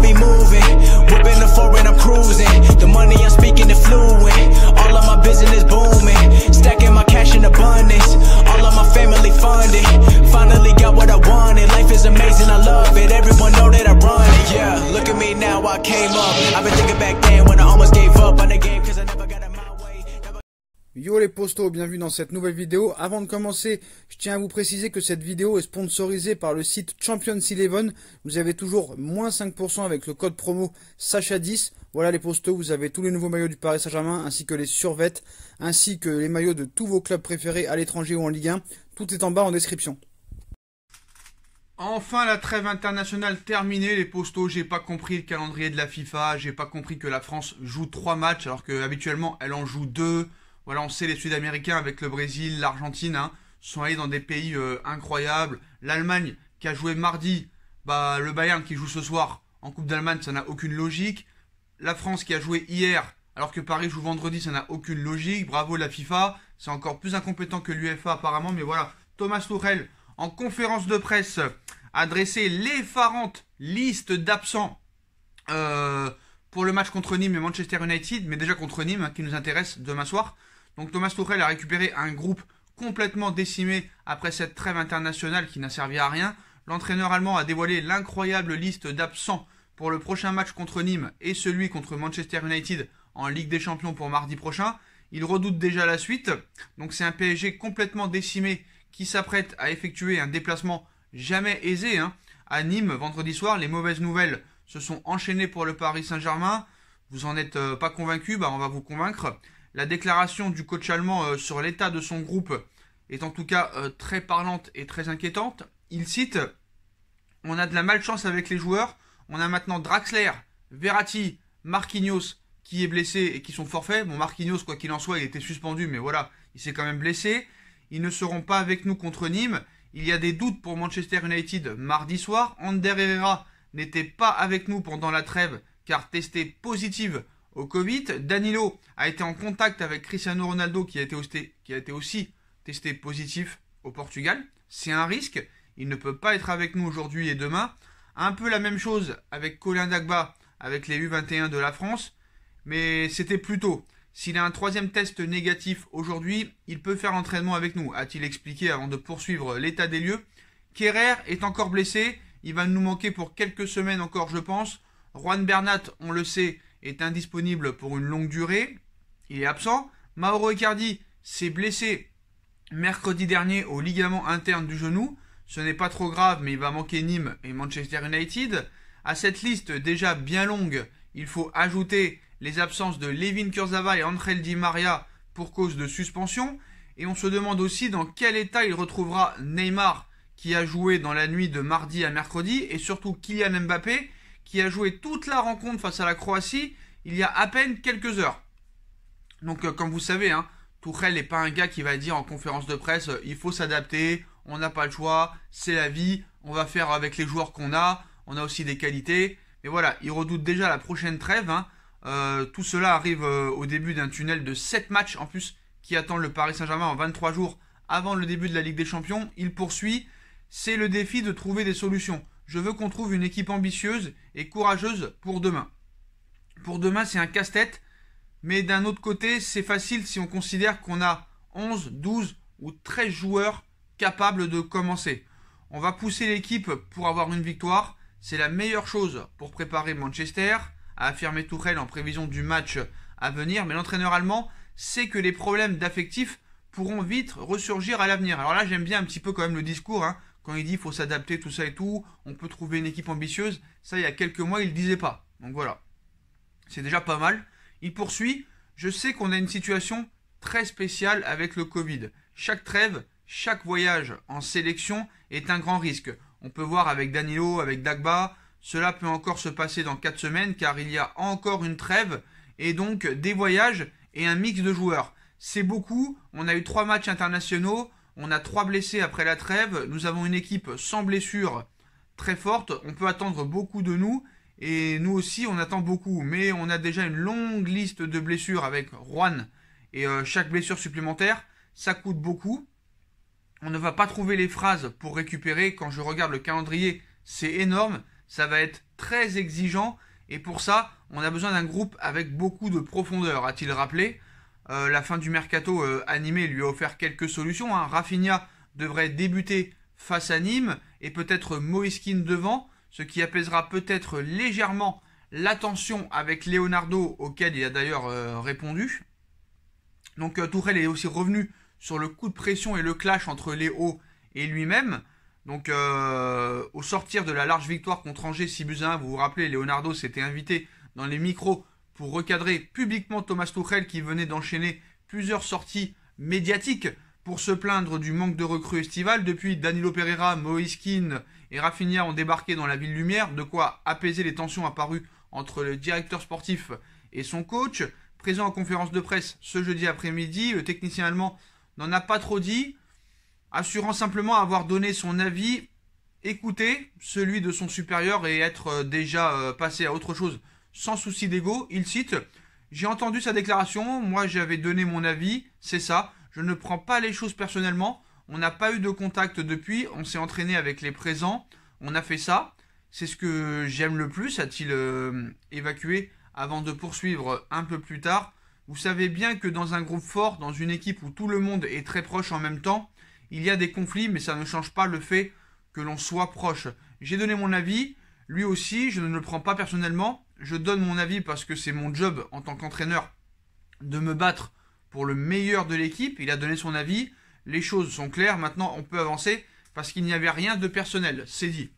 be moving. Whipping the and I'm cruising. The money I'm speaking is fluent. All of my business booming. Stacking my cash in abundance. All of my family funded. Finally got what I wanted. Life is amazing, I love it. Everyone know that I run it. Yeah, look at me now, I came up. I've been thinking back then when I almost gave up. I Yo les postos, bienvenue dans cette nouvelle vidéo. Avant de commencer, je tiens à vous préciser que cette vidéo est sponsorisée par le site Champions Eleven. Vous avez toujours moins 5% avec le code promo Sacha10. Voilà les postos, vous avez tous les nouveaux maillots du Paris Saint-Germain, ainsi que les survettes, ainsi que les maillots de tous vos clubs préférés à l'étranger ou en Ligue 1. Tout est en bas en description. Enfin la trêve internationale terminée, les postos, j'ai pas compris le calendrier de la FIFA, j'ai pas compris que la France joue 3 matchs alors qu'habituellement elle en joue 2. Voilà, on sait les Sud-Américains avec le Brésil, l'Argentine, hein, sont allés dans des pays euh, incroyables. L'Allemagne qui a joué mardi, bah, le Bayern qui joue ce soir en Coupe d'Allemagne, ça n'a aucune logique. La France qui a joué hier, alors que Paris joue vendredi, ça n'a aucune logique. Bravo la FIFA, c'est encore plus incompétent que l'UFA apparemment, mais voilà. Thomas Tourel, en conférence de presse, a dressé l'effarante liste d'absents euh, pour le match contre Nîmes et Manchester United, mais déjà contre Nîmes, hein, qui nous intéresse demain soir. Donc Thomas Tuchel a récupéré un groupe complètement décimé après cette trêve internationale qui n'a servi à rien. L'entraîneur allemand a dévoilé l'incroyable liste d'absents pour le prochain match contre Nîmes et celui contre Manchester United en Ligue des Champions pour mardi prochain. Il redoute déjà la suite. Donc c'est un PSG complètement décimé qui s'apprête à effectuer un déplacement jamais aisé hein. à Nîmes vendredi soir. Les mauvaises nouvelles se sont enchaînées pour le Paris Saint-Germain. Vous en êtes euh, pas convaincu, bah on va vous convaincre. La déclaration du coach allemand euh, sur l'état de son groupe est en tout cas euh, très parlante et très inquiétante. Il cite On a de la malchance avec les joueurs. On a maintenant Draxler, Verratti, Marquinhos qui est blessé et qui sont forfaits. Bon, Marquinhos, quoi qu'il en soit, il était suspendu, mais voilà, il s'est quand même blessé. Ils ne seront pas avec nous contre Nîmes. Il y a des doutes pour Manchester United mardi soir. Ander Herrera n'était pas avec nous pendant la trêve car testé positive au Covid. Danilo a été en contact avec Cristiano Ronaldo qui a été, aussi testé positif au Portugal. C'est un risque. Il ne peut pas être avec nous aujourd'hui et demain. Un peu la même chose avec Colin Dagba, avec les U21 de la France. Mais c'était plus tôt. S'il a un troisième test négatif aujourd'hui, il peut faire entraînement avec nous, a-t-il expliqué avant de poursuivre l'état des lieux. Kerrer est encore blessé. Il va nous manquer pour quelques semaines encore, je pense. Juan Bernat, on le sait, est indisponible pour une longue durée. Il est absent. Mauro Icardi s'est blessé mercredi dernier au ligament interne du genou. Ce n'est pas trop grave, mais il va manquer Nîmes et Manchester United. À cette liste déjà bien longue, il faut ajouter les absences de Levin Kurzawa et Angel Di Maria pour cause de suspension. Et on se demande aussi dans quel état il retrouvera Neymar, qui a joué dans la nuit de mardi à mercredi, et surtout Kylian Mbappé, qui a joué toute la rencontre face à la Croatie il y a à peine quelques heures. Donc, euh, comme vous savez, hein, n'est pas un gars qui va dire en conférence de presse euh, il faut s'adapter, on n'a pas le choix, c'est la vie, on va faire avec les joueurs qu'on a, on a aussi des qualités. Mais voilà, il redoute déjà la prochaine trêve. Hein. Euh, tout cela arrive au début d'un tunnel de 7 matchs en plus qui attend le Paris Saint-Germain en 23 jours avant le début de la Ligue des Champions. Il poursuit, c'est le défi de trouver des solutions je veux qu'on trouve une équipe ambitieuse et courageuse pour demain. Pour demain, c'est un casse-tête, mais d'un autre côté, c'est facile si on considère qu'on a 11, 12 ou 13 joueurs capables de commencer. On va pousser l'équipe pour avoir une victoire. C'est la meilleure chose pour préparer Manchester, a affirmé Tourelle en prévision du match à venir. Mais l'entraîneur allemand sait que les problèmes d'affectifs pourront vite ressurgir à l'avenir. Alors là, j'aime bien un petit peu quand même le discours hein, quand il dit qu'il faut s'adapter, tout ça et tout, on peut trouver une équipe ambitieuse, ça il y a quelques mois il ne disait pas. Donc voilà, c'est déjà pas mal. Il poursuit, je sais qu'on a une situation très spéciale avec le Covid. Chaque trêve, chaque voyage en sélection est un grand risque. On peut voir avec Danilo, avec Dagba, cela peut encore se passer dans 4 semaines car il y a encore une trêve et donc des voyages et un mix de joueurs. C'est beaucoup, on a eu 3 matchs internationaux, on a trois blessés après la trêve. Nous avons une équipe sans blessure très forte. On peut attendre beaucoup de nous. Et nous aussi, on attend beaucoup. Mais on a déjà une longue liste de blessures avec Juan. Et euh, chaque blessure supplémentaire, ça coûte beaucoup. On ne va pas trouver les phrases pour récupérer. Quand je regarde le calendrier, c'est énorme. Ça va être très exigeant. Et pour ça, on a besoin d'un groupe avec beaucoup de profondeur, a-t-il rappelé. Euh, la fin du mercato euh, animé lui a offert quelques solutions. Hein. Rafinha devrait débuter face à Nîmes et peut-être Moïskine devant, ce qui apaisera peut-être légèrement la tension avec Leonardo, auquel il a d'ailleurs euh, répondu. Donc Tourelle est aussi revenu sur le coup de pression et le clash entre Léo et lui-même. Donc au sortir de la large victoire contre Angers 6 1, vous vous rappelez, Leonardo s'était invité dans les micros pour recadrer publiquement Thomas Tuchel qui venait d'enchaîner plusieurs sorties médiatiques pour se plaindre du manque de recrues estivales. Depuis, Danilo Pereira, Moïskine et Rafinha ont débarqué dans la ville lumière, de quoi apaiser les tensions apparues entre le directeur sportif et son coach. Présent en conférence de presse ce jeudi après-midi, le technicien allemand n'en a pas trop dit, assurant simplement avoir donné son avis, écouter celui de son supérieur et être euh, déjà euh, passé à autre chose sans souci d'ego, il cite J'ai entendu sa déclaration, moi j'avais donné mon avis, c'est ça, je ne prends pas les choses personnellement, on n'a pas eu de contact depuis, on s'est entraîné avec les présents, on a fait ça, c'est ce que j'aime le plus, a-t-il euh, évacué avant de poursuivre un peu plus tard. Vous savez bien que dans un groupe fort, dans une équipe où tout le monde est très proche en même temps, il y a des conflits, mais ça ne change pas le fait que l'on soit proche. J'ai donné mon avis, lui aussi, je ne le prends pas personnellement, je donne mon avis parce que c'est mon job en tant qu'entraîneur de me battre pour le meilleur de l'équipe. Il a donné son avis, les choses sont claires, maintenant on peut avancer parce qu'il n'y avait rien de personnel, c'est dit.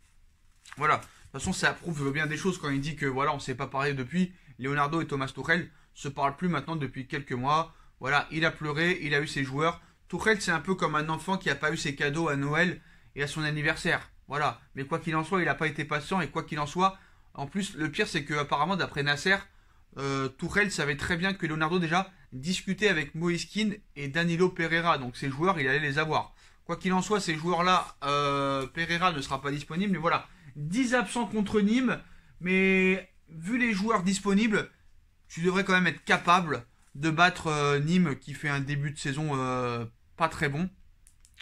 Voilà, de toute façon ça prouve bien des choses quand il dit que voilà, on s'est pas parlé depuis, Leonardo et Thomas tourel se parlent plus maintenant depuis quelques mois. Voilà, il a pleuré, il a eu ses joueurs. Tourel, c'est un peu comme un enfant qui n'a pas eu ses cadeaux à Noël et à son anniversaire. Voilà, mais quoi qu'il en soit, il n'a pas été patient et quoi qu'il en soit, en plus, le pire, c'est que apparemment, d'après Nasser, Tourel euh, Tourelle savait très bien que Leonardo déjà discutait avec Moiskin et Danilo Pereira. Donc ces joueurs, il allait les avoir. Quoi qu'il en soit, ces joueurs-là, euh, Pereira ne sera pas disponible. Mais voilà, 10 absents contre Nîmes. Mais vu les joueurs disponibles, tu devrais quand même être capable de battre euh, Nîmes qui fait un début de saison pas très bon.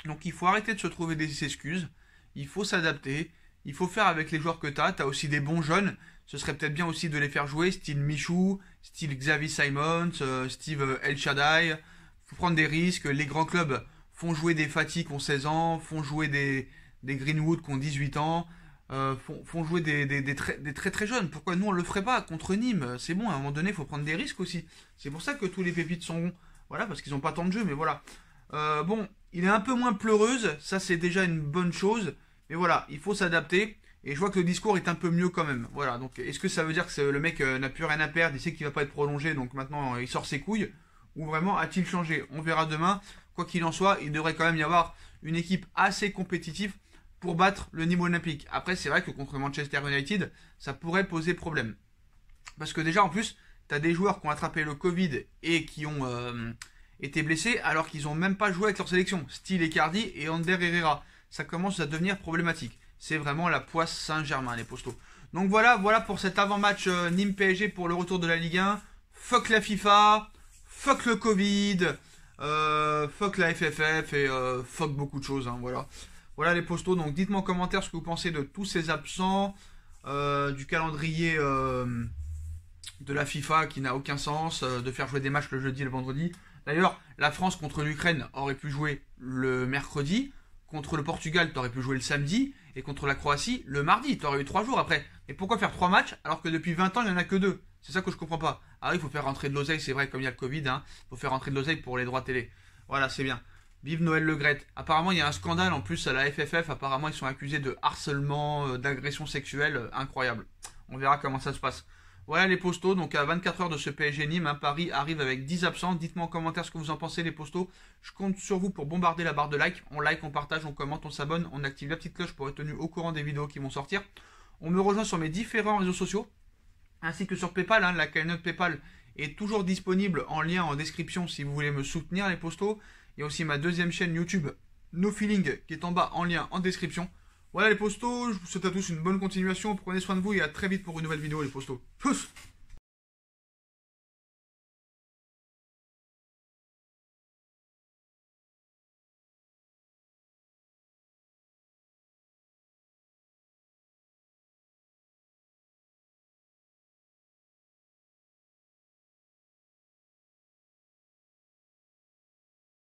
Donc il faut arrêter de se trouver des excuses. Il faut s'adapter il faut faire avec les joueurs que tu as. Tu as aussi des bons jeunes. Ce serait peut-être bien aussi de les faire jouer, style Michou, style Xavier Simons, euh, Steve euh, El Shaddai. faut prendre des risques. Les grands clubs font jouer des Fatih qui ont 16 ans, font jouer des, Greenwood qui ont 18 ans, euh, font, jouer des, des, très, très, jeunes. Pourquoi nous on le ferait pas contre Nîmes C'est bon, à un moment donné, il faut prendre des risques aussi. C'est pour ça que tous les pépites sont Voilà, parce qu'ils n'ont pas tant de jeu, mais voilà. bon, il est un peu moins pleureuse, ça c'est déjà une bonne chose. Mais voilà, il faut s'adapter. Et je vois que le discours est un peu mieux quand même. Voilà, donc est-ce que ça veut dire que le mec euh, n'a plus rien à perdre, il sait qu'il va pas être prolongé, donc maintenant euh, il sort ses couilles Ou vraiment a-t-il changé On verra demain. Quoi qu'il en soit, il devrait quand même y avoir une équipe assez compétitive pour battre le niveau olympique. Après, c'est vrai que contre Manchester United, ça pourrait poser problème. Parce que déjà, en plus, tu as des joueurs qui ont attrapé le Covid et qui ont euh, été blessés alors qu'ils n'ont même pas joué avec leur sélection. Style Cardi et Ander Herrera ça commence à devenir problématique. C'est vraiment la poisse Saint-Germain, les postaux. Donc voilà, voilà pour cet avant-match euh, Nîmes PSG pour le retour de la Ligue 1. Fuck la FIFA, fuck le Covid, euh, fuck la FFF et euh, fuck beaucoup de choses. Hein, voilà. voilà les Postaux. Donc dites-moi en commentaire ce que vous pensez de tous ces absents, du calendrier de la FIFA qui n'a aucun sens, de faire jouer des matchs le jeudi et le vendredi. D'ailleurs, la France contre l'Ukraine aurait pu jouer le mercredi contre le Portugal, tu aurais pu jouer le samedi, et contre la Croatie, le mardi. Tu aurais eu trois jours après. Et pourquoi faire trois matchs alors que depuis 20 ans, il n'y en a que deux C'est ça que je comprends pas. Alors, ah il faut faire rentrer de l'oseille, c'est vrai, comme il y a le Covid, il hein. faut faire rentrer de l'oseille pour les droits télé. Voilà, c'est bien. Vive Noël Le Gret. Apparemment, il y a un scandale en plus à la FFF. Apparemment, ils sont accusés de harcèlement, euh, d'agression sexuelle. Euh, incroyable. On verra comment ça se passe. Voilà les postos, donc à 24 heures de ce PSG Nîmes, hein, Paris arrive avec 10 absents. Dites-moi en commentaire ce que vous en pensez les postos. Je compte sur vous pour bombarder la barre de like. On like, on partage, on commente, on s'abonne, on active la petite cloche pour être tenu au courant des vidéos qui vont sortir. On me rejoint sur mes différents réseaux sociaux, ainsi que sur Paypal. Hein. la cagnotte Paypal est toujours disponible en lien en description si vous voulez me soutenir les postos. Il y a aussi ma deuxième chaîne YouTube, No Feeling, qui est en bas en lien en description. Voilà les postos, je vous souhaite à tous une bonne continuation, prenez soin de vous et à très vite pour une nouvelle vidéo les postos. Pousse